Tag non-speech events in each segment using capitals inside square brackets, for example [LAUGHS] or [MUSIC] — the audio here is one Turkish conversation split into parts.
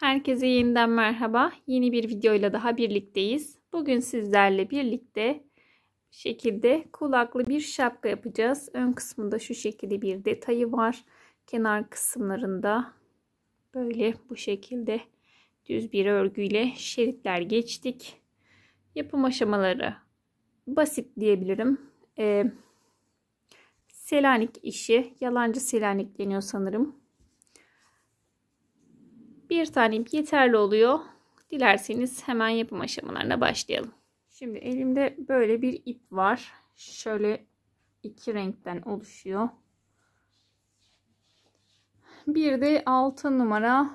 Herkese yeniden merhaba. Yeni bir videoyla daha birlikteyiz. Bugün sizlerle birlikte bu şekilde kulaklı bir şapka yapacağız. Ön kısmında şu şekilde bir detayı var. Kenar kısımlarında böyle bu şekilde düz bir örgüyle şeritler geçtik. Yapım aşamaları basit diyebilirim. Ee, selanik işi, yalancı selanik deniyor sanırım. Bir tane ip yeterli oluyor. Dilerseniz hemen yapım aşamalarına başlayalım. Şimdi elimde böyle bir ip var. Şöyle iki renkten oluşuyor. Bir de 6 numara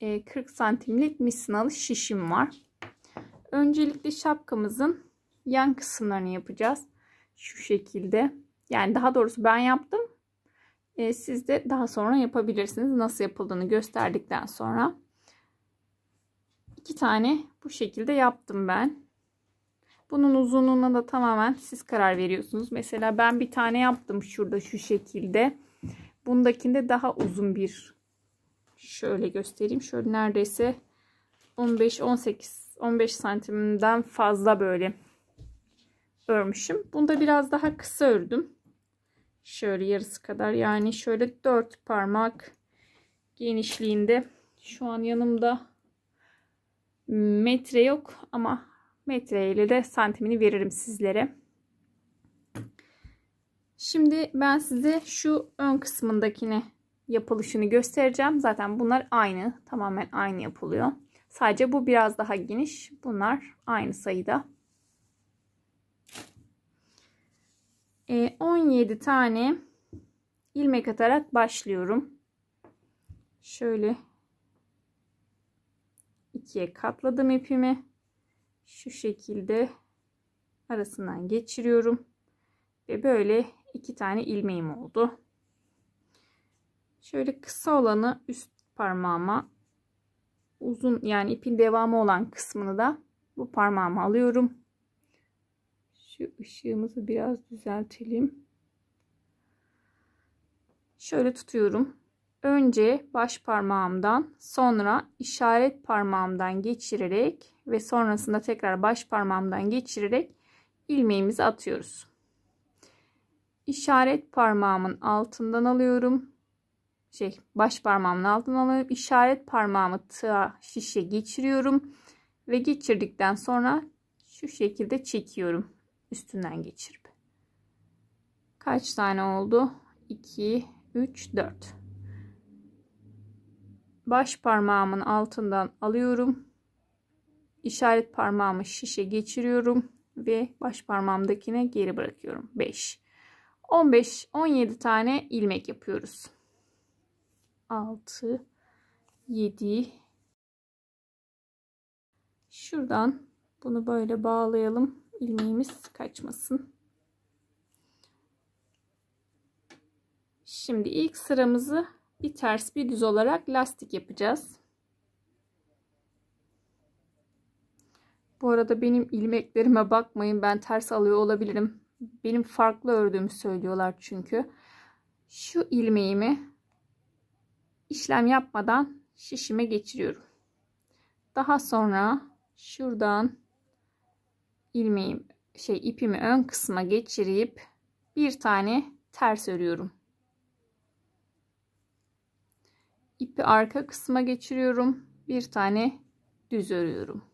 40 e, santimlik misinalı şişim var. Öncelikle şapkamızın yan kısımlarını yapacağız. Şu şekilde. Yani daha doğrusu ben yaptım e, siz de daha sonra yapabilirsiniz. Nasıl yapıldığını gösterdikten sonra. iki tane bu şekilde yaptım ben. Bunun uzunluğuna da tamamen siz karar veriyorsunuz. Mesela ben bir tane yaptım şurada şu şekilde. Bundakinde daha uzun bir şöyle göstereyim. Şöyle neredeyse 15-18 15 santimden fazla böyle örmüşüm. Bunda biraz daha kısa ördüm. Şöyle yarısı kadar yani şöyle 4 parmak genişliğinde. Şu an yanımda metre yok ama metreyle de santimini veririm sizlere. Şimdi ben size şu ön kısmındakini yapılışını göstereceğim. Zaten bunlar aynı. Tamamen aynı yapılıyor. Sadece bu biraz daha geniş. Bunlar aynı sayıda. 17 e, tane ilmek atarak başlıyorum. Şöyle ikiye katladım ipimi. Şu şekilde arasından geçiriyorum. Ve böyle iki tane ilmeğim oldu. Şöyle kısa olanı üst parmağıma uzun yani ipin devamı olan kısmını da bu parmağıma alıyorum. Şu ışığımızı biraz düzeltelim. Şöyle tutuyorum. Önce baş parmağımdan sonra işaret parmağımdan geçirerek ve sonrasında tekrar baş parmağımdan geçirerek ilmeğimizi atıyoruz. İşaret parmağımın altından alıyorum. Şey, baş parmağımın altından alıyorum. İşaret parmağımı tığa şişe geçiriyorum ve geçirdikten sonra şu şekilde çekiyorum üstünden geçirip. Kaç tane oldu? 2, 3, 4. Baş parmağımın altından alıyorum. İşaret parmağımı şişe geçiriyorum ve baş parmağımdakine geri bırakıyorum. 5. 15 17 tane ilmek yapıyoruz. 6 7 Şuradan bunu böyle bağlayalım ilmeğimiz kaçmasın. Şimdi ilk sıramızı bir ters bir düz olarak lastik yapacağız. Bu arada benim ilmeklerime bakmayın. Ben ters alıyor olabilirim. Benim farklı ördüğümü söylüyorlar çünkü. Şu ilmeğimi işlem yapmadan şişime geçiriyorum. Daha sonra şuradan ilmeğim şey ipimi ön kısma geçirip bir tane ters örüyorum. İpi arka kısma geçiriyorum. Bir tane düz örüyorum.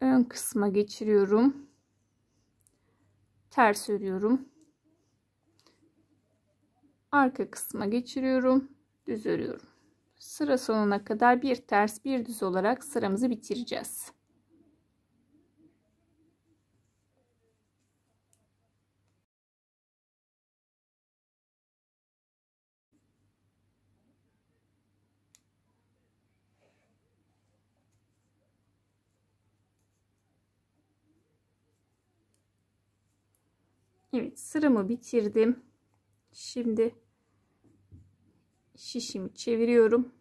Ön kısma geçiriyorum. Ters örüyorum. Arka kısma geçiriyorum. Düz örüyorum. Sıra sonuna kadar bir ters bir düz olarak sıramızı bitireceğiz. Evet sıramı bitirdim. Şimdi şişimi çeviriyorum.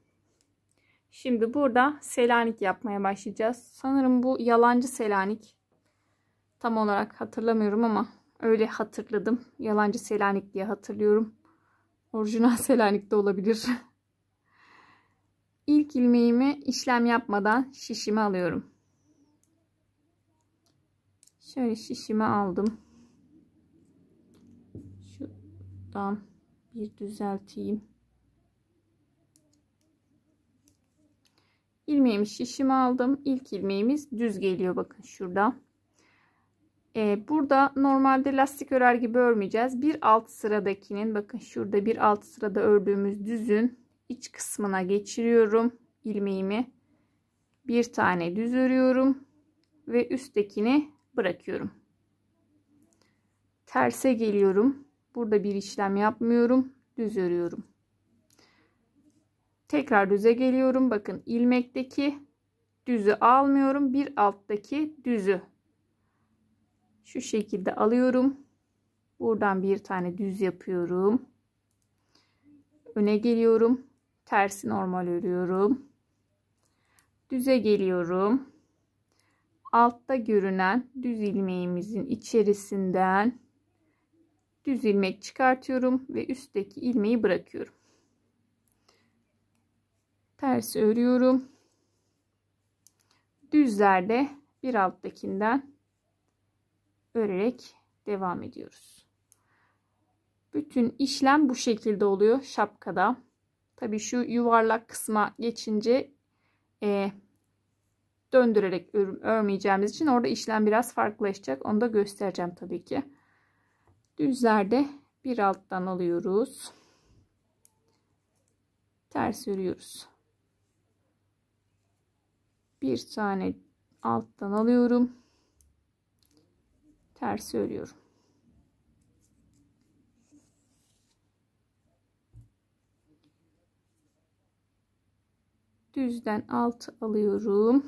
Şimdi burada selanik yapmaya başlayacağız. Sanırım bu yalancı selanik. Tam olarak hatırlamıyorum ama öyle hatırladım. Yalancı selanik diye hatırlıyorum. Orijinal [LAUGHS] selanik de olabilir. İlk ilmeğimi işlem yapmadan şişimi alıyorum. Şöyle şişimi aldım. buradan bir düzelteyim. ilmeğimi şişime aldım. İlk ilmeğimiz düz geliyor bakın şurada. Ee, burada normalde lastik örer gibi örmeyeceğiz. Bir alt sıradakinin bakın şurada bir alt sırada ördüğümüz düzün iç kısmına geçiriyorum ilmeğimi. Bir tane düz örüyorum ve üsttekini bırakıyorum. Terse geliyorum. Burada bir işlem yapmıyorum. Düz örüyorum. Tekrar düze geliyorum. Bakın ilmekteki düzü almıyorum. Bir alttaki düzü şu şekilde alıyorum. Buradan bir tane düz yapıyorum. Öne geliyorum. Tersi normal örüyorum. Düze geliyorum. Altta görünen düz ilmeğimizin içerisinden düz ilmek çıkartıyorum ve üstteki ilmeği bırakıyorum. Ters örüyorum. Düzlerde bir alttakinden örerek devam ediyoruz. Bütün işlem bu şekilde oluyor şapkada. Tabii şu yuvarlak kısma geçince e, döndürerek ör örmeyeceğimiz için orada işlem biraz farklılaşacak. Onu da göstereceğim tabii ki. Düzlerde bir alttan alıyoruz. Ters örüyoruz. Bir tane alttan alıyorum. Ters örüyorum. Düzden alt alıyorum.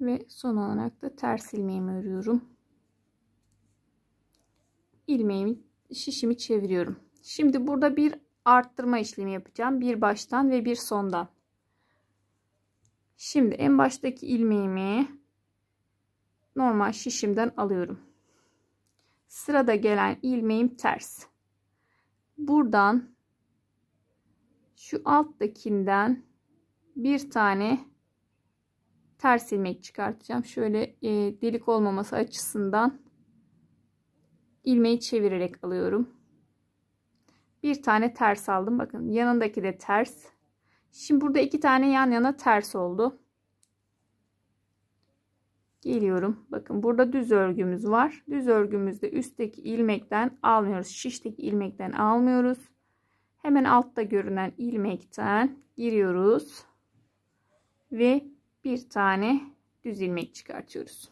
Ve son olarak da ters ilmeğimi örüyorum ilmeğimi şişimi çeviriyorum. Şimdi burada bir arttırma işlemi yapacağım. Bir baştan ve bir sondan. Şimdi en baştaki ilmeğimi normal şişimden alıyorum. Sırada gelen ilmeğim ters. Buradan şu alttakinden bir tane ters ilmek çıkartacağım. Şöyle e, delik olmaması açısından ilmeği çevirerek alıyorum. Bir tane ters aldım. Bakın yanındaki de ters. Şimdi burada iki tane yan yana ters oldu. Geliyorum. Bakın burada düz örgümüz var. Düz örgümüzde üstteki ilmekten almıyoruz. Şişteki ilmekten almıyoruz. Hemen altta görünen ilmekten giriyoruz. Ve bir tane düz ilmek çıkartıyoruz.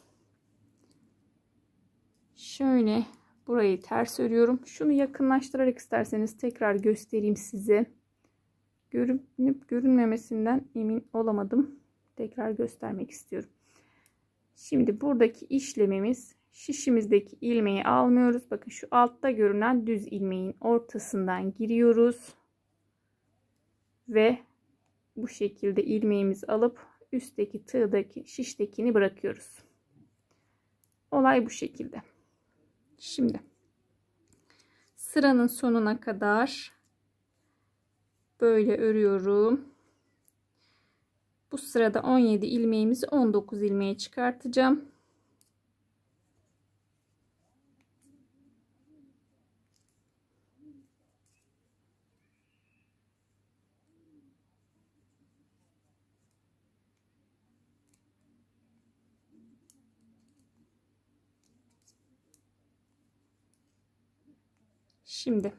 Şöyle Burayı ters örüyorum. Şunu yakınlaştırarak isterseniz tekrar göstereyim size. Görünüp görünmemesinden emin olamadım. Tekrar göstermek istiyorum. Şimdi buradaki işlemimiz şişimizdeki ilmeği almıyoruz. Bakın şu altta görünen düz ilmeğin ortasından giriyoruz. Ve bu şekilde ilmeğimizi alıp üstteki tığdaki şiştekini bırakıyoruz. Olay bu şekilde. Şimdi sıranın sonuna kadar böyle örüyorum. Bu sırada 17 ilmeğimizi 19 ilmeğe çıkartacağım. Şimdi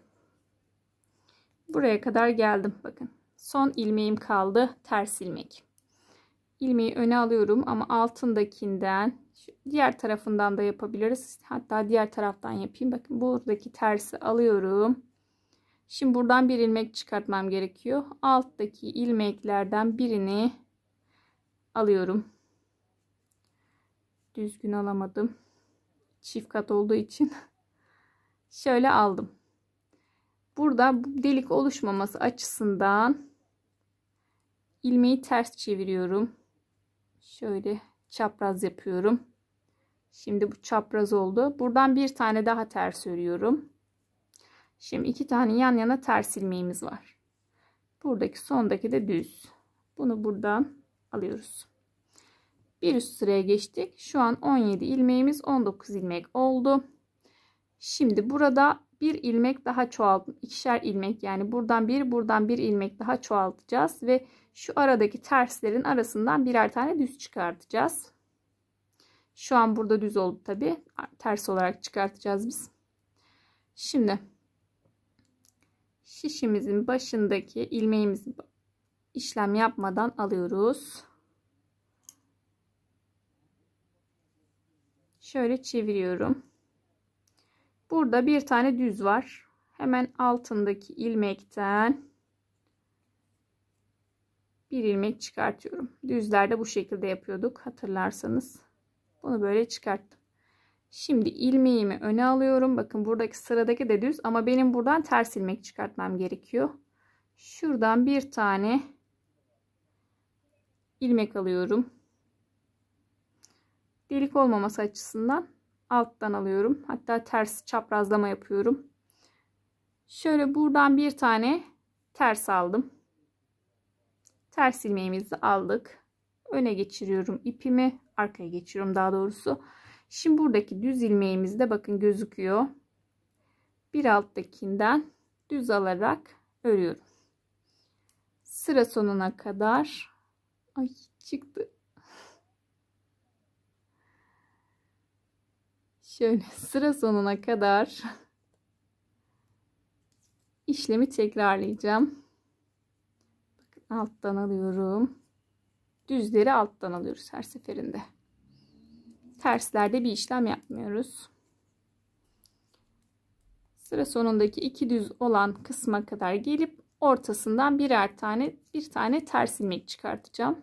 buraya kadar geldim. Bakın son ilmeğim kaldı. Ters ilmek. Ilmeği öne alıyorum ama altındakinden diğer tarafından da yapabiliriz. Hatta diğer taraftan yapayım. Bakın buradaki tersi alıyorum. Şimdi buradan bir ilmek çıkartmam gerekiyor. Alttaki ilmeklerden birini alıyorum. Düzgün alamadım. Çift kat olduğu için. [LAUGHS] Şöyle aldım. Burada bu delik oluşmaması açısından ilmeği ters çeviriyorum. Şöyle çapraz yapıyorum. Şimdi bu çapraz oldu. Buradan bir tane daha ters örüyorum. Şimdi iki tane yan yana ters ilmeğimiz var. Buradaki sondaki de düz. Bunu buradan alıyoruz. Bir üst sıraya geçtik. Şu an 17 ilmeğimiz 19 ilmek oldu. Şimdi burada bir ilmek daha çoğaltın, ikişer ilmek yani buradan bir buradan bir ilmek daha çoğaltacağız ve şu aradaki terslerin arasından birer tane düz çıkartacağız. Şu an burada düz oldu tabi ters olarak çıkartacağız biz. Şimdi şişimizin başındaki ilmeğimizi işlem yapmadan alıyoruz. Şöyle çeviriyorum. Burada bir tane düz var. Hemen altındaki ilmekten bir ilmek çıkartıyorum. Düzlerde bu şekilde yapıyorduk hatırlarsanız. Bunu böyle çıkarttım. Şimdi ilmeğimi öne alıyorum. Bakın buradaki sıradaki de düz ama benim buradan ters ilmek çıkartmam gerekiyor. Şuradan bir tane ilmek alıyorum. Delik olmaması açısından alttan alıyorum. Hatta ters çaprazlama yapıyorum. Şöyle buradan bir tane ters aldım. Ters ilmeğimizi aldık. Öne geçiriyorum ipimi. Arkaya geçiriyorum daha doğrusu. Şimdi buradaki düz ilmeğimizde bakın gözüküyor. Bir alttakinden düz alarak örüyorum. Sıra sonuna kadar. Ay çıktı. şöyle sıra sonuna kadar [LAUGHS] işlemi tekrarlayacağım. Bakın alttan alıyorum. Düzleri alttan alıyoruz her seferinde. Terslerde bir işlem yapmıyoruz. Sıra sonundaki iki düz olan kısma kadar gelip ortasından birer tane bir tane ters ilmek çıkartacağım.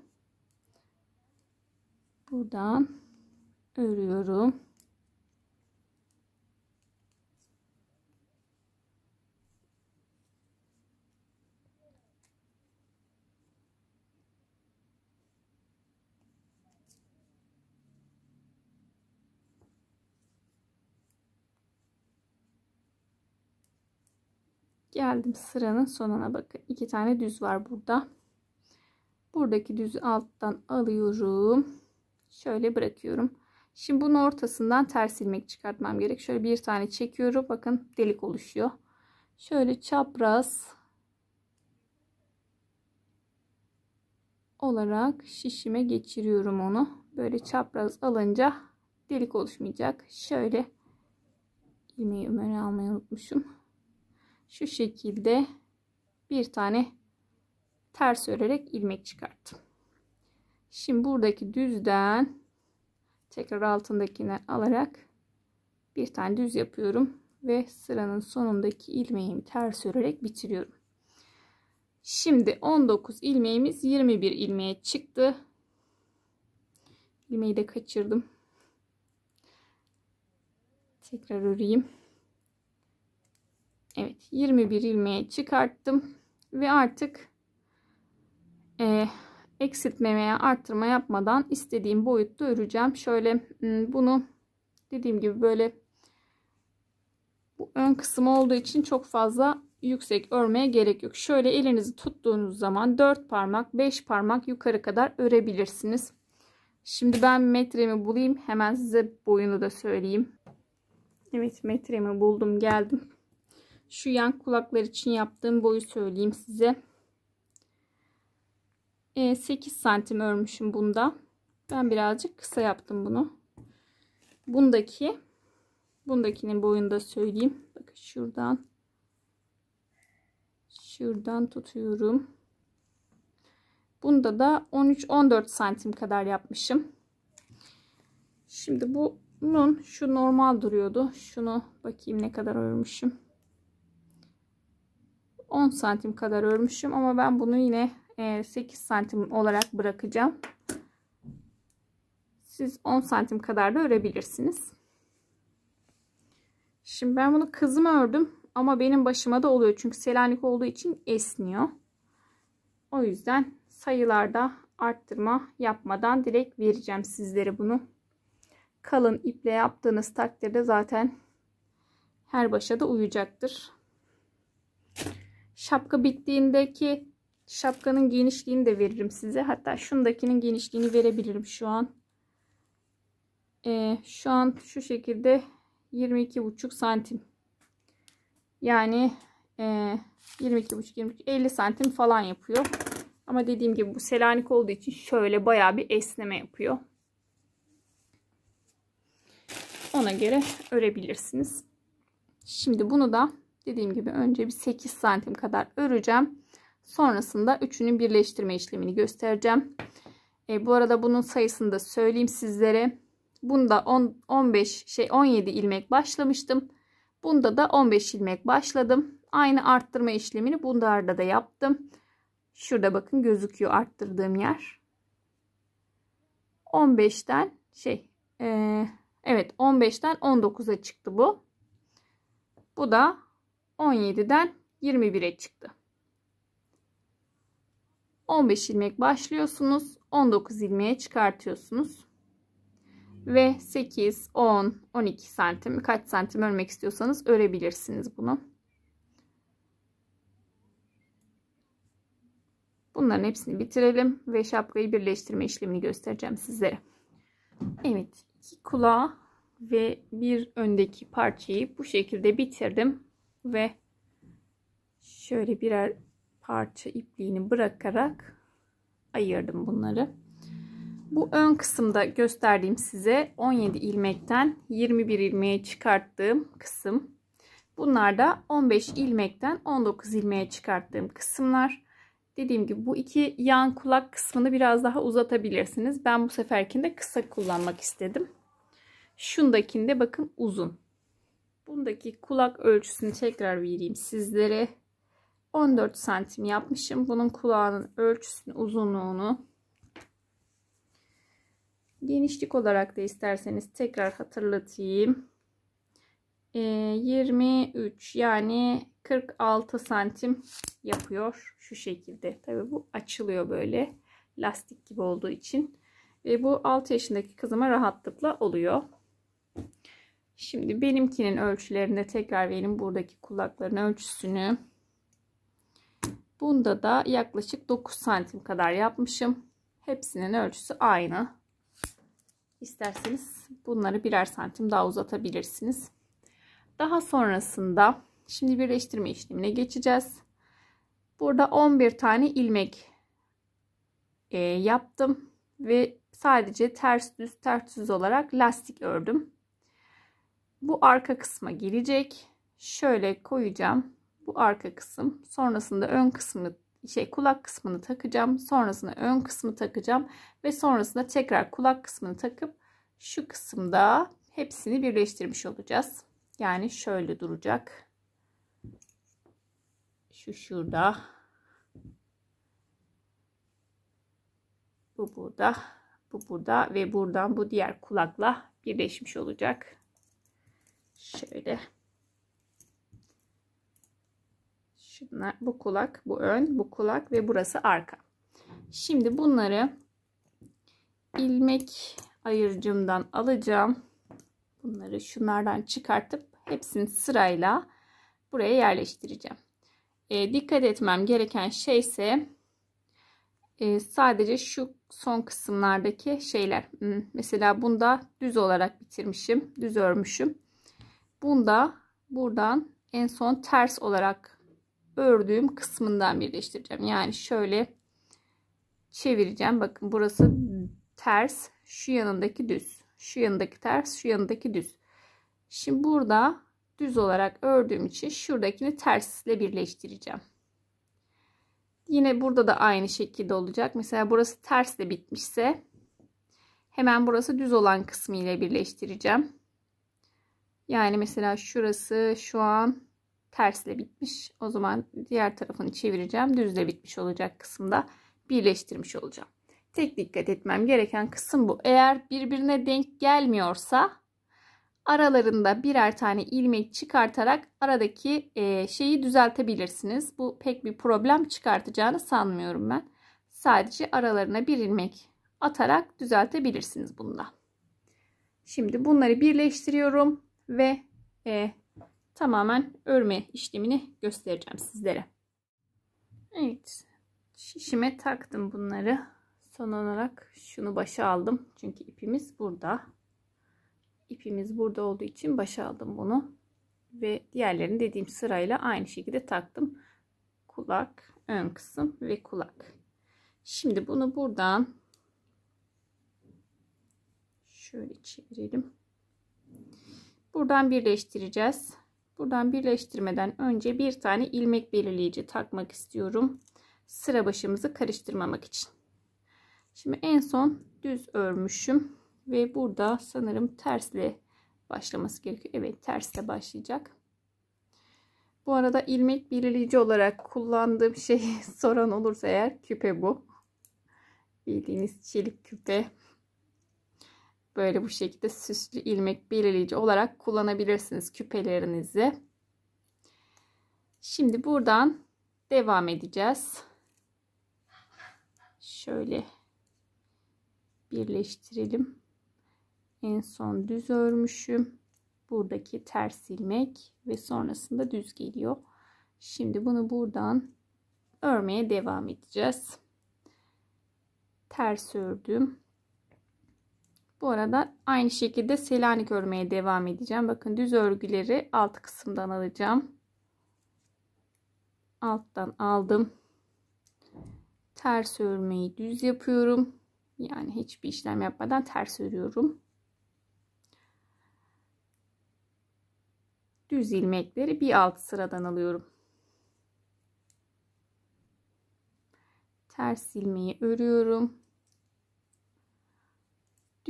Buradan örüyorum. Geldim sıranın sonuna bakın. iki tane düz var burada. Buradaki düz alttan alıyorum. Şöyle bırakıyorum. Şimdi bunun ortasından ters ilmek çıkartmam gerek. Şöyle bir tane çekiyorum. Bakın delik oluşuyor. Şöyle çapraz olarak şişime geçiriyorum onu. Böyle çapraz alınca delik oluşmayacak. Şöyle ilmeği ömer almayı unutmuşum şu şekilde bir tane ters örerek ilmek çıkarttım. Şimdi buradaki düzden tekrar altındakinden alarak bir tane düz yapıyorum ve sıranın sonundaki ilmeğimi ters örerek bitiriyorum. Şimdi 19 ilmeğimiz 21 ilmeğe çıktı. İlmeği de kaçırdım. Tekrar öreyim. Evet 21 ilmeği çıkarttım. Ve artık e, eksiltmemeye arttırma yapmadan istediğim boyutta öreceğim. Şöyle hmm, bunu dediğim gibi böyle bu ön kısmı olduğu için çok fazla yüksek örmeye gerek yok. Şöyle elinizi tuttuğunuz zaman 4 parmak 5 parmak yukarı kadar örebilirsiniz. Şimdi ben metremi bulayım. Hemen size boyunu da söyleyeyim. Evet metremi buldum geldim. Şu yan kulaklar için yaptığım boyu söyleyeyim size. 8 e, santim örmüşüm bunda. Ben birazcık kısa yaptım bunu. Bundaki bundakinin boyunda söyleyeyim. Bakın şuradan şuradan tutuyorum. Bunda da 13-14 santim kadar yapmışım. Şimdi bunun şu normal duruyordu. Şunu bakayım ne kadar örmüşüm. 10 santim kadar örmüşüm ama ben bunu yine 8 e, santim olarak bırakacağım. Siz 10 santim kadar da örebilirsiniz. Şimdi ben bunu kızıma ördüm ama benim başıma da oluyor. Çünkü selanik olduğu için esniyor. O yüzden sayılarda arttırma yapmadan direkt vereceğim sizlere bunu. Kalın iple yaptığınız takdirde zaten her başa da uyacaktır. Şapka bittiğindeki şapkanın genişliğini de veririm size. Hatta şundakinin genişliğini verebilirim şu an. Ee, şu an şu şekilde 22,5 santim. Yani e, 22 buçuk 22 50 santim falan yapıyor. Ama dediğim gibi bu selanik olduğu için şöyle bayağı bir esneme yapıyor. Ona göre örebilirsiniz. Şimdi bunu da dediğim gibi önce bir 8 santim kadar öreceğim. Sonrasında üçünü birleştirme işlemini göstereceğim. E, bu arada bunun sayısını da söyleyeyim sizlere. Bunda 10, 15 şey 17 ilmek başlamıştım. Bunda da 15 ilmek başladım. Aynı arttırma işlemini bunlarda da yaptım. Şurada bakın gözüküyor arttırdığım yer. 15'ten şey e, evet 15'ten 19'a çıktı bu. Bu da 17'den 21'e çıktı. 15 ilmek başlıyorsunuz. 19 ilmeğe çıkartıyorsunuz. Ve 8, 10, 12 santim kaç santim örmek istiyorsanız örebilirsiniz bunu. Bunların hepsini bitirelim ve şapkayı birleştirme işlemini göstereceğim sizlere. Evet iki kulağı ve bir öndeki parçayı bu şekilde bitirdim ve şöyle birer parça ipliğini bırakarak ayırdım bunları. Bu ön kısımda gösterdiğim size 17 ilmekten 21 ilmeğe çıkarttığım kısım. Bunlar da 15 ilmekten 19 ilmeğe çıkarttığım kısımlar. Dediğim gibi bu iki yan kulak kısmını biraz daha uzatabilirsiniz. Ben bu seferkinde kısa kullanmak istedim. Şundakinde bakın uzun. Bundaki kulak ölçüsünü tekrar vereyim sizlere. 14 santim yapmışım. Bunun kulağının ölçüsünü, uzunluğunu genişlik olarak da isterseniz tekrar hatırlatayım. 23 ee, yani 46 santim yapıyor şu şekilde. tabii bu açılıyor böyle lastik gibi olduğu için. Ve bu 6 yaşındaki kızıma rahatlıkla oluyor. Şimdi benimkinin ölçülerinde tekrar verin buradaki kulakların ölçüsünü. Bunda da yaklaşık 9 santim kadar yapmışım. Hepsinin ölçüsü aynı. İsterseniz bunları birer santim daha uzatabilirsiniz. Daha sonrasında şimdi birleştirme işlemine geçeceğiz. Burada 11 tane ilmek e, yaptım ve sadece ters düz ters düz olarak lastik ördüm. Bu arka kısma girecek. Şöyle koyacağım. Bu arka kısım. Sonrasında ön kısmı şey kulak kısmını takacağım. Sonrasında ön kısmı takacağım ve sonrasında tekrar kulak kısmını takıp şu kısımda hepsini birleştirmiş olacağız. Yani şöyle duracak. Şu şurada. Bu burada. Bu burada ve buradan bu diğer kulakla birleşmiş olacak. Şöyle. Şunlar bu kulak, bu ön, bu kulak ve burası arka. Şimdi bunları ilmek ayırcımdan alacağım. Bunları şunlardan çıkartıp hepsini sırayla buraya yerleştireceğim. E, dikkat etmem gereken şey ise e, sadece şu son kısımlardaki şeyler. Hmm, mesela bunda düz olarak bitirmişim, düz örmüşüm. Bunu da buradan en son ters olarak ördüğüm kısmından birleştireceğim. Yani şöyle çevireceğim. Bakın burası ters. Şu yanındaki düz. Şu yanındaki ters. Şu yanındaki düz. Şimdi burada düz olarak ördüğüm için şuradakini tersle birleştireceğim. Yine burada da aynı şekilde olacak. Mesela burası tersle bitmişse hemen burası düz olan kısmı ile birleştireceğim. Yani mesela şurası şu an tersle bitmiş. O zaman diğer tarafını çevireceğim. Düzle bitmiş olacak kısımda birleştirmiş olacağım. Tek dikkat etmem gereken kısım bu. Eğer birbirine denk gelmiyorsa aralarında birer tane ilmek çıkartarak aradaki e, şeyi düzeltebilirsiniz. Bu pek bir problem çıkartacağını sanmıyorum ben. Sadece aralarına bir ilmek atarak düzeltebilirsiniz bunda. Şimdi bunları birleştiriyorum ve e, tamamen örme işlemini göstereceğim sizlere. Evet. Şişime taktım bunları. Son olarak şunu başa aldım. Çünkü ipimiz burada. İpimiz burada olduğu için başa aldım bunu. Ve diğerlerini dediğim sırayla aynı şekilde taktım. Kulak, ön kısım ve kulak. Şimdi bunu buradan şöyle çevirelim. Buradan birleştireceğiz. Buradan birleştirmeden önce bir tane ilmek belirleyici takmak istiyorum. Sıra başımızı karıştırmamak için. Şimdi en son düz örmüşüm ve burada sanırım tersle başlaması gerekiyor. Evet tersle başlayacak. Bu arada ilmek belirleyici olarak kullandığım şey [LAUGHS] soran olursa eğer küpe bu. Bildiğiniz çelik küpe böyle bu şekilde süslü ilmek belirleyici olarak kullanabilirsiniz küpelerinizi. Şimdi buradan devam edeceğiz. Şöyle birleştirelim. En son düz örmüşüm. Buradaki ters ilmek ve sonrasında düz geliyor. Şimdi bunu buradan örmeye devam edeceğiz. Ters ördüm. Bu arada aynı şekilde Selanik örmeye devam edeceğim. Bakın düz örgüleri alt kısımdan alacağım. Alttan aldım. Ters örmeyi düz yapıyorum. Yani hiçbir işlem yapmadan ters örüyorum. Düz ilmekleri bir alt sıradan alıyorum. Ters ilmeği örüyorum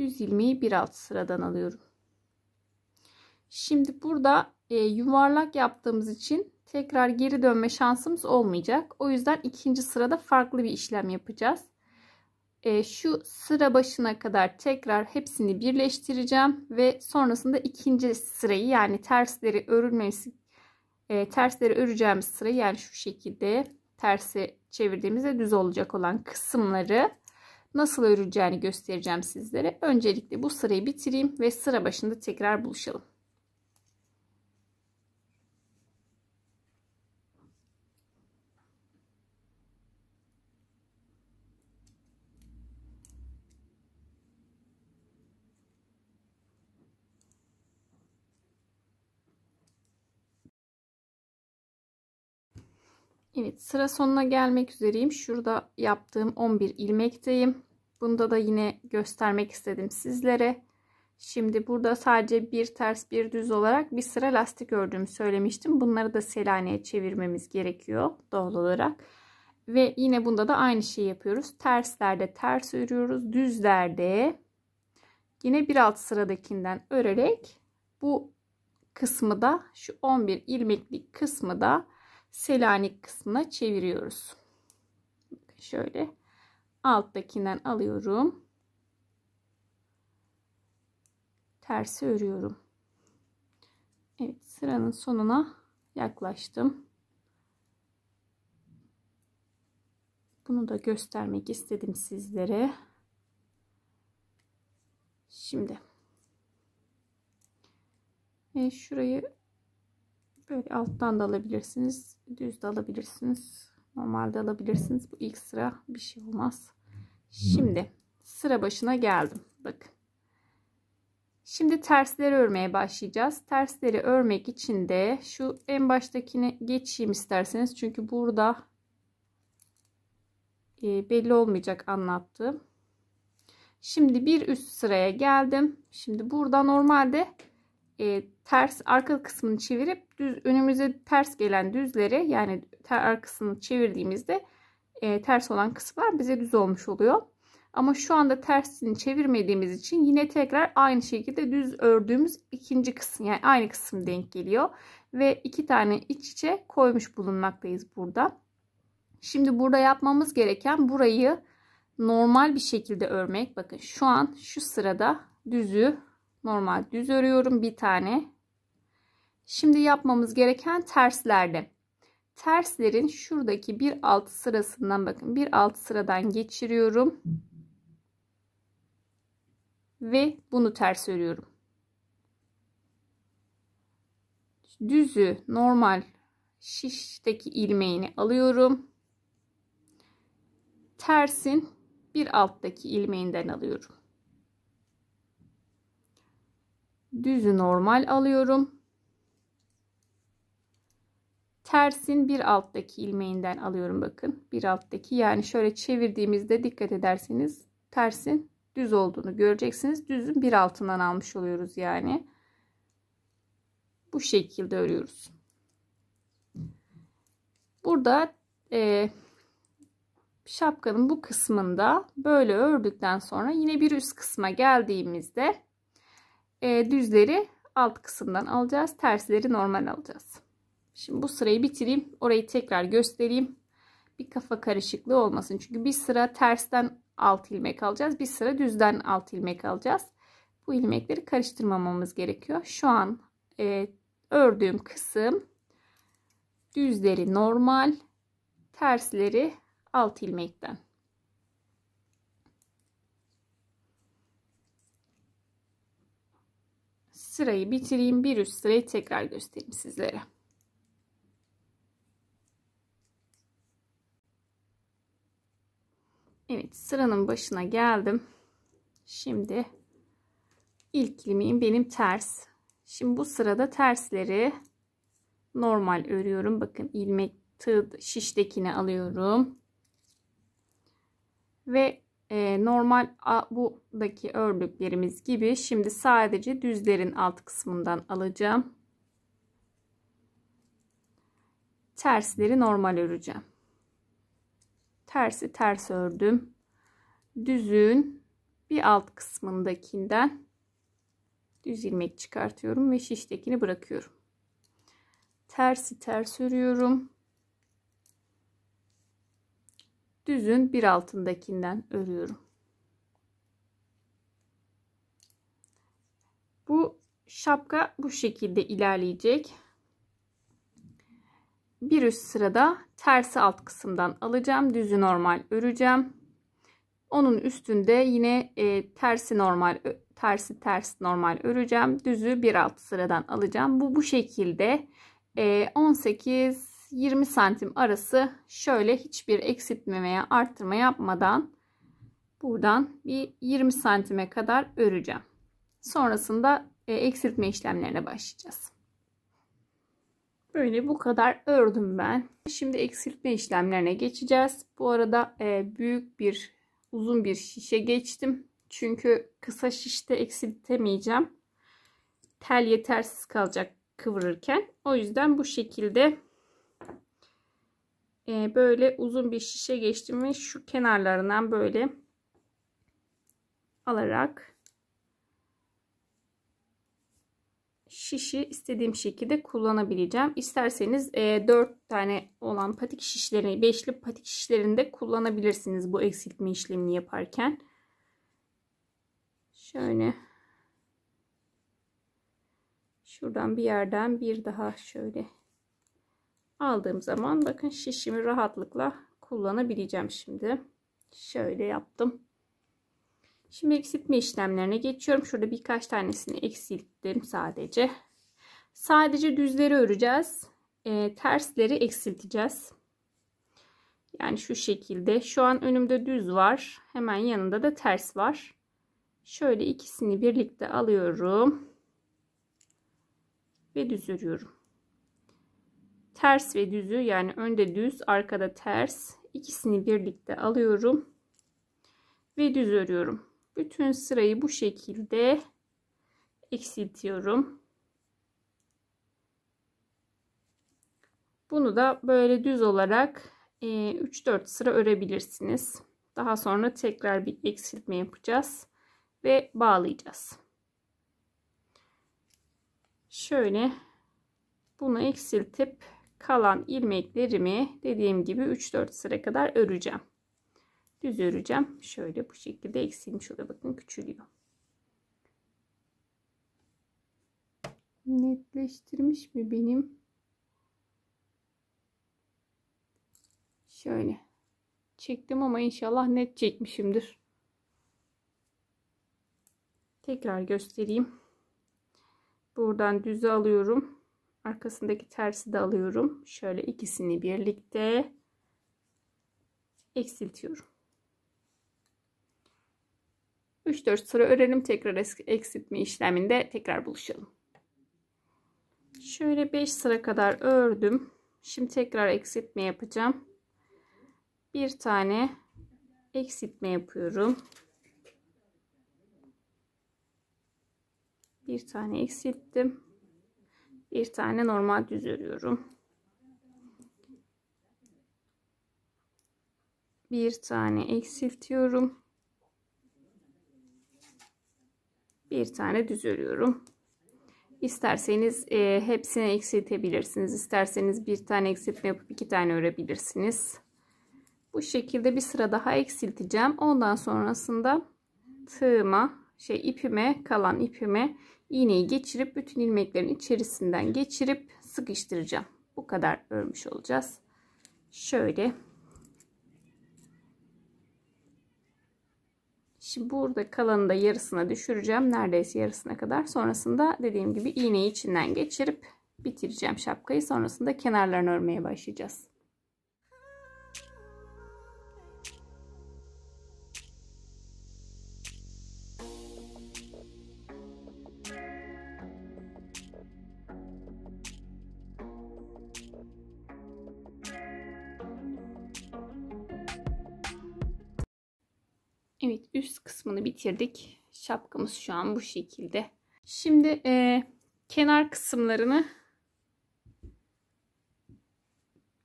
düz ilmeği bir alt sıradan alıyorum. Şimdi burada e, yuvarlak yaptığımız için tekrar geri dönme şansımız olmayacak. O yüzden ikinci sırada farklı bir işlem yapacağız. E, şu sıra başına kadar tekrar hepsini birleştireceğim ve sonrasında ikinci sırayı yani tersleri örülmesi e, tersleri öreceğimiz sırayı yani şu şekilde tersi çevirdiğimizde düz olacak olan kısımları nasıl öreceğini göstereceğim sizlere. Öncelikle bu sırayı bitireyim ve sıra başında tekrar buluşalım. Evet sıra sonuna gelmek üzereyim. Şurada yaptığım 11 ilmekteyim. Bunda da yine göstermek istedim sizlere. Şimdi burada sadece bir ters bir düz olarak bir sıra lastik ördüğümü söylemiştim. Bunları da selaneye çevirmemiz gerekiyor doğal olarak. Ve yine bunda da aynı şeyi yapıyoruz. Terslerde ters örüyoruz. Düzlerde yine bir alt sıradakinden örerek bu kısmı da şu 11 ilmeklik kısmı da Selanik kısmına çeviriyoruz. Şöyle alttakinden alıyorum. Tersi örüyorum. Evet sıranın sonuna yaklaştım. Bunu da göstermek istedim sizlere. Şimdi ve şurayı Böyle alttan da alabilirsiniz. Düz de alabilirsiniz. Normal alabilirsiniz. Bu ilk sıra bir şey olmaz. Şimdi sıra başına geldim. bak Şimdi tersleri örmeye başlayacağız. Tersleri örmek için de şu en baştakini geçeyim isterseniz. Çünkü burada e, belli olmayacak anlattığım. Şimdi bir üst sıraya geldim. Şimdi burada normalde e, ters arka kısmını çevirip düz önümüze ters gelen düzleri yani ter arkasını çevirdiğimizde e, ters olan kısımlar bize düz olmuş oluyor. Ama şu anda tersini çevirmediğimiz için yine tekrar aynı şekilde düz ördüğümüz ikinci kısım yani aynı kısım denk geliyor. Ve iki tane iç içe koymuş bulunmaktayız burada. Şimdi burada yapmamız gereken burayı normal bir şekilde örmek. Bakın şu an şu sırada düzü normal düz örüyorum bir tane. Şimdi yapmamız gereken terslerde. Terslerin şuradaki bir alt sırasından bakın bir alt sıradan geçiriyorum. Ve bunu ters örüyorum. Düzü normal şişteki ilmeğini alıyorum. Tersin bir alttaki ilmeğinden alıyorum. düzü normal alıyorum. Tersin bir alttaki ilmeğinden alıyorum bakın. Bir alttaki yani şöyle çevirdiğimizde dikkat ederseniz tersin düz olduğunu göreceksiniz. Düzün bir altından almış oluyoruz yani. Bu şekilde örüyoruz. Burada e, şapkanın bu kısmında böyle ördükten sonra yine bir üst kısma geldiğimizde e, düzleri alt kısımdan alacağız. Tersleri normal alacağız. Şimdi bu sırayı bitireyim. Orayı tekrar göstereyim. Bir kafa karışıklığı olmasın. Çünkü bir sıra tersten alt ilmek alacağız. Bir sıra düzden alt ilmek alacağız. Bu ilmekleri karıştırmamamız gerekiyor. Şu an e, ördüğüm kısım düzleri normal tersleri alt ilmekten sırayı bitireyim. Bir üst sırayı tekrar göstereyim sizlere. Evet sıranın başına geldim. Şimdi ilk ilmeğim benim ters. Şimdi bu sırada tersleri normal örüyorum. Bakın ilmek tığ şiştekini alıyorum. Ve e, normal a, buradaki ördüklerimiz gibi şimdi sadece düzlerin alt kısmından alacağım. Tersleri normal öreceğim. Tersi ters ördüm. Düzün bir alt kısmındakinden düz ilmek çıkartıyorum ve şiştekini bırakıyorum. Tersi ters örüyorum düzün bir altındakinden örüyorum. Bu şapka bu şekilde ilerleyecek. Bir üst sırada tersi alt kısımdan alacağım. Düzü normal öreceğim. Onun üstünde yine e, tersi normal tersi ters normal öreceğim. Düzü bir alt sıradan alacağım. Bu bu şekilde e, 18 20 santim arası şöyle hiçbir eksiltme veya arttırma yapmadan buradan bir 20 santime kadar öreceğim. Sonrasında e, eksiltme işlemlerine başlayacağız. Böyle bu kadar ördüm ben. Şimdi eksiltme işlemlerine geçeceğiz. Bu arada e, büyük bir uzun bir şişe geçtim. Çünkü kısa şişte eksiltemeyeceğim. Tel yetersiz kalacak kıvırırken. O yüzden bu şekilde ee, böyle uzun bir şişe geçtim ve şu kenarlarından böyle alarak şişi istediğim şekilde kullanabileceğim. İsterseniz e, 4 tane olan patik şişlerini, 5'li patik şişlerini de kullanabilirsiniz bu eksiltme işlemini yaparken. Şöyle şuradan bir yerden bir daha şöyle aldığım zaman bakın şişimi rahatlıkla kullanabileceğim şimdi. Şöyle yaptım. Şimdi eksiltme işlemlerine geçiyorum. Şurada birkaç tanesini eksilttim sadece. Sadece düzleri öreceğiz. E, tersleri eksilteceğiz. Yani şu şekilde. Şu an önümde düz var. Hemen yanında da ters var. Şöyle ikisini birlikte alıyorum. Ve düz örüyorum ters ve düzü yani önde düz arkada ters ikisini birlikte alıyorum ve düz örüyorum. Bütün sırayı bu şekilde eksiltiyorum. Bunu da böyle düz olarak 3-4 e, sıra örebilirsiniz. Daha sonra tekrar bir eksiltme yapacağız ve bağlayacağız. Şöyle bunu eksiltip kalan ilmeklerimi dediğim gibi 3-4 sıra kadar öreceğim. Düz öreceğim. Şöyle bu şekilde eksilmiş oluyor. Bakın küçülüyor. Netleştirmiş mi benim? Şöyle. Çektim ama inşallah net çekmişimdir. Tekrar göstereyim. Buradan düzü alıyorum. Arkasındaki tersi de alıyorum. Şöyle ikisini birlikte eksiltiyorum. 3-4 sıra örelim. Tekrar eksiltme işleminde tekrar buluşalım. Şöyle 5 sıra kadar ördüm. Şimdi tekrar eksiltme yapacağım. Bir tane eksiltme yapıyorum. Bir tane eksilttim bir tane normal düz örüyorum. Bir tane eksiltiyorum. Bir tane düz örüyorum. İsterseniz e, hepsini eksiltebilirsiniz. İsterseniz bir tane eksiltme yapıp iki tane örebilirsiniz. Bu şekilde bir sıra daha eksilteceğim. Ondan sonrasında tığıma şey ipime kalan ipime iğneyi geçirip bütün ilmeklerin içerisinden geçirip sıkıştıracağım. Bu kadar örmüş olacağız. Şöyle. Şimdi burada kalanı da yarısına düşüreceğim. Neredeyse yarısına kadar. Sonrasında dediğim gibi iğneyi içinden geçirip bitireceğim şapkayı. Sonrasında kenarlarını örmeye başlayacağız. bitirdik. Şapkamız şu an bu şekilde. Şimdi e, kenar kısımlarını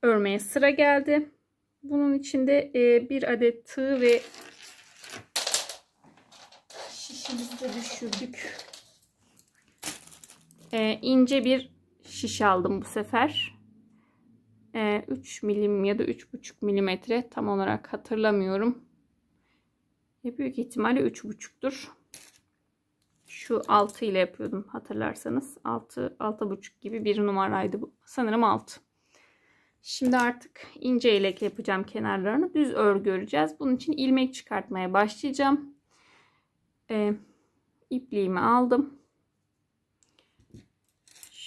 örmeye sıra geldi. Bunun içinde e, bir adet tığ ve şişimizi de düşürdük. E, ince bir şiş aldım bu sefer. E, 3 milim ya da 3,5 milimetre tam olarak hatırlamıyorum büyük ihtimalle üç buçuktur. Şu 6 ile yapıyordum hatırlarsanız. 6, buçuk gibi bir numaraydı bu. Sanırım 6. Şimdi artık ince ilek yapacağım kenarlarını. Düz örgü öreceğiz. Bunun için ilmek çıkartmaya başlayacağım. Ee, ipliğimi aldım.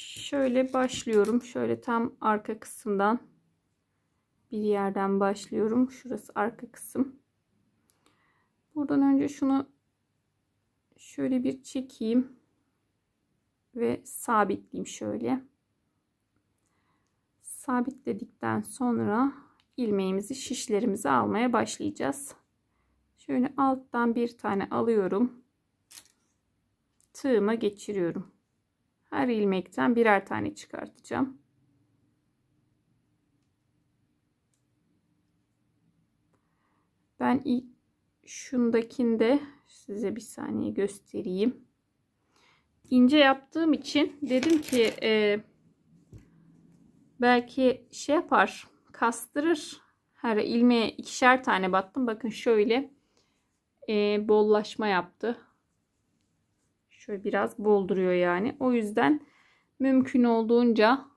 Şöyle başlıyorum. Şöyle tam arka kısımdan bir yerden başlıyorum. Şurası arka kısım. Buradan önce şunu şöyle bir çekeyim ve sabitleyeyim şöyle. Sabitledikten sonra ilmeğimizi şişlerimizi almaya başlayacağız. Şöyle alttan bir tane alıyorum. Tığıma geçiriyorum. Her ilmekten birer tane çıkartacağım. Ben ilk Şundakinde size bir saniye göstereyim. İnce yaptığım için dedim ki e, belki şey yapar kastırır. Her ilmeğe ikişer tane battım. Bakın şöyle e, bollaşma yaptı. Şöyle biraz bolduruyor yani. O yüzden mümkün olduğunca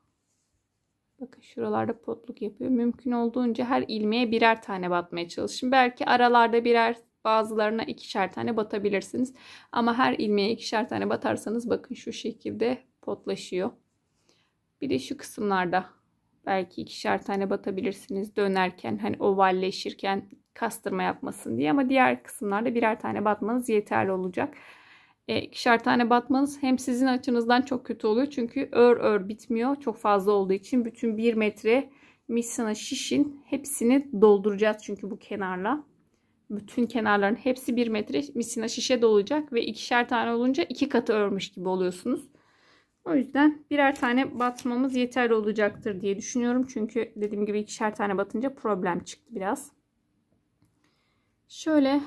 Bakın şuralarda potluk yapıyor. Mümkün olduğunca her ilmeğe birer tane batmaya çalışın. Belki aralarda birer bazılarına ikişer tane batabilirsiniz. Ama her ilmeğe ikişer tane batarsanız bakın şu şekilde potlaşıyor. Bir de şu kısımlarda belki ikişer tane batabilirsiniz. Dönerken hani ovalleşirken kastırma yapmasın diye ama diğer kısımlarda birer tane batmanız yeterli olacak e, ikişer tane batmanız hem sizin açınızdan çok kötü oluyor. Çünkü ör ör bitmiyor. Çok fazla olduğu için bütün 1 metre misina şişin hepsini dolduracağız çünkü bu kenarla. Bütün kenarların hepsi 1 metre misina şişe dolacak ve ikişer tane olunca iki katı örmüş gibi oluyorsunuz. O yüzden birer tane batmamız yeterli olacaktır diye düşünüyorum. Çünkü dediğim gibi ikişer tane batınca problem çıktı biraz. Şöyle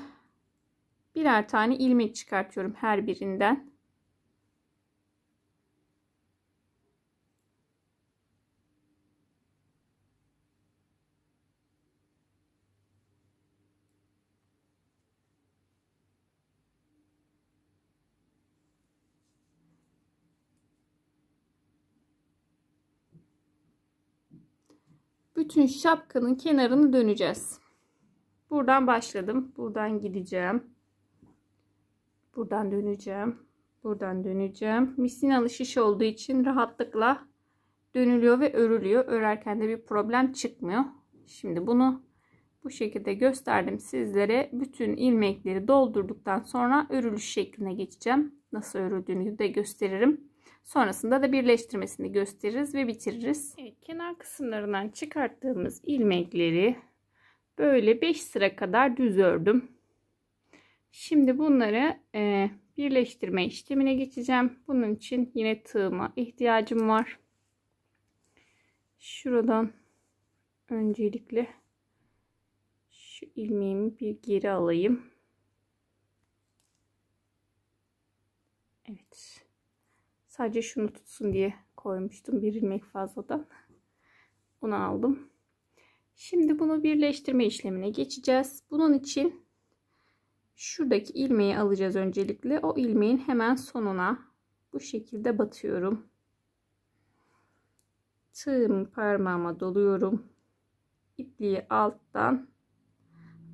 birer tane ilmek çıkartıyorum her birinden. bütün şapkanın kenarını döneceğiz. Buradan başladım. Buradan gideceğim. Buradan döneceğim. Buradan döneceğim. Misinalı alışış olduğu için rahatlıkla dönülüyor ve örülüyor. Örerken de bir problem çıkmıyor. Şimdi bunu bu şekilde gösterdim sizlere. Bütün ilmekleri doldurduktan sonra örülüş şekline geçeceğim. Nasıl örüldüğünü de gösteririm. Sonrasında da birleştirmesini gösteririz ve bitiririz. Evet, kenar kısımlarından çıkarttığımız ilmekleri böyle 5 sıra kadar düz ördüm. Şimdi bunları e, birleştirme işlemine geçeceğim. Bunun için yine tığıma ihtiyacım var. Şuradan öncelikle şu ilmeğimi bir geri alayım. Evet. Sadece şunu tutsun diye koymuştum bir ilmek fazladan. Onu aldım. Şimdi bunu birleştirme işlemine geçeceğiz. Bunun için Şuradaki ilmeği alacağız öncelikle. O ilmeğin hemen sonuna bu şekilde batıyorum. Tığımı parmağıma doluyorum. İpliği alttan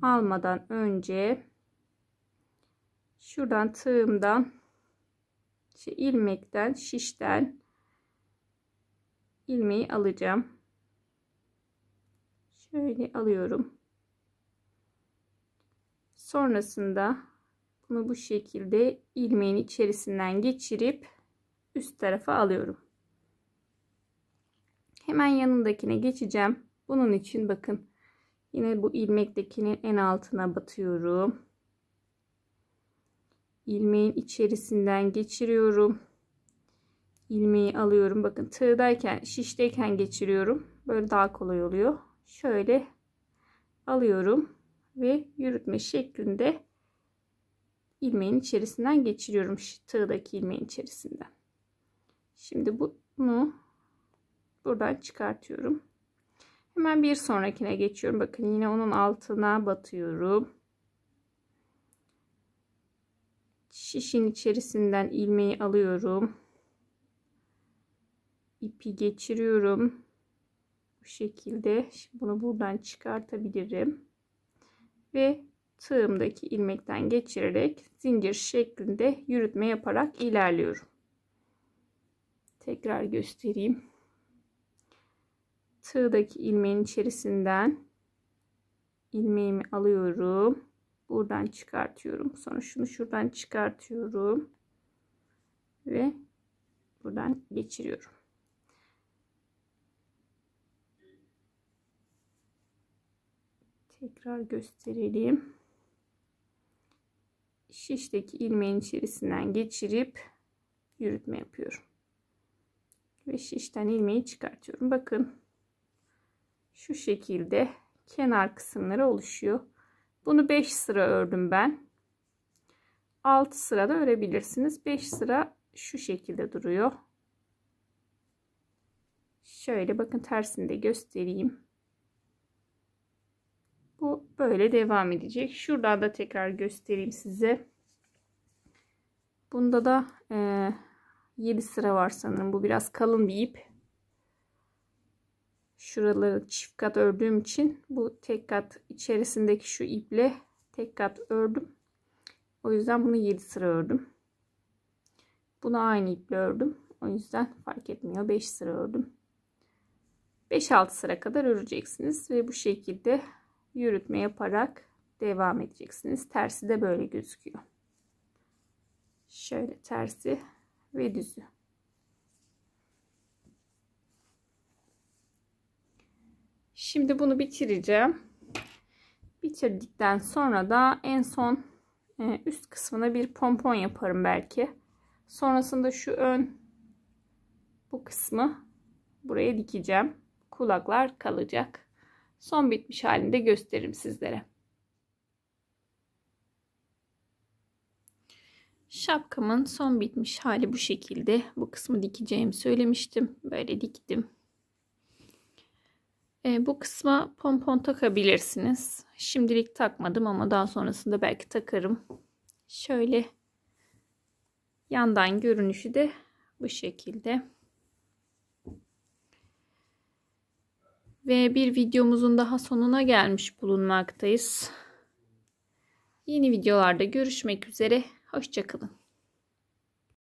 almadan önce şuradan tığımdan işte ilmekten şişten ilmeği alacağım. Şöyle alıyorum. Sonrasında bunu bu şekilde ilmeğin içerisinden geçirip üst tarafa alıyorum. Hemen yanındakine geçeceğim. Bunun için bakın yine bu ilmektekinin en altına batıyorum. Ilmeğin içerisinden geçiriyorum. Ilmeği alıyorum. Bakın tığdayken, şişteyken geçiriyorum. Böyle daha kolay oluyor. Şöyle alıyorum ve yürütme şeklinde ilmeğin içerisinden geçiriyorum tığdaki ilmeğin içerisinden. Şimdi bunu buradan çıkartıyorum. Hemen bir sonrakine geçiyorum. Bakın yine onun altına batıyorum. Şişin içerisinden ilmeği alıyorum. İpi geçiriyorum. Bu şekilde. Şimdi bunu buradan çıkartabilirim ve tığımdaki ilmekten geçirerek zincir şeklinde yürütme yaparak ilerliyorum. Tekrar göstereyim. Tığdaki ilmeğin içerisinden ilmeğimi alıyorum. Buradan çıkartıyorum. Sonra şunu şuradan çıkartıyorum ve buradan geçiriyorum. tekrar gösterelim. Şişteki ilmeğin içerisinden geçirip yürütme yapıyorum. Ve şişten ilmeği çıkartıyorum. Bakın şu şekilde kenar kısımları oluşuyor. Bunu 5 sıra ördüm ben. 6 sıra da örebilirsiniz. 5 sıra şu şekilde duruyor. Şöyle bakın tersini de göstereyim. Bu böyle devam edecek. Şuradan da tekrar göstereyim size. Bunda da e, 7 sıra var sanırım. Bu biraz kalın bir ip. Şuraları çift kat ördüğüm için bu tek kat içerisindeki şu iple tek kat ördüm. O yüzden bunu 7 sıra ördüm. Bunu aynı iple ördüm. O yüzden fark etmiyor. 5 sıra ördüm. 5-6 sıra kadar öreceksiniz ve bu şekilde yürütme yaparak devam edeceksiniz. Tersi de böyle gözüküyor. Şöyle tersi ve düzü. Şimdi bunu bitireceğim. Bitirdikten sonra da en son e, üst kısmına bir pompon yaparım belki. Sonrasında şu ön bu kısmı buraya dikeceğim. Kulaklar kalacak son bitmiş halinde gösteririm sizlere. Şapkamın son bitmiş hali bu şekilde. Bu kısmı dikeceğimi söylemiştim. Böyle diktim. E, bu kısma pompon takabilirsiniz. Şimdilik takmadım ama daha sonrasında belki takarım. Şöyle yandan görünüşü de bu şekilde. Ve bir videomuzun daha sonuna gelmiş bulunmaktayız. Yeni videolarda görüşmek üzere. Hoşçakalın.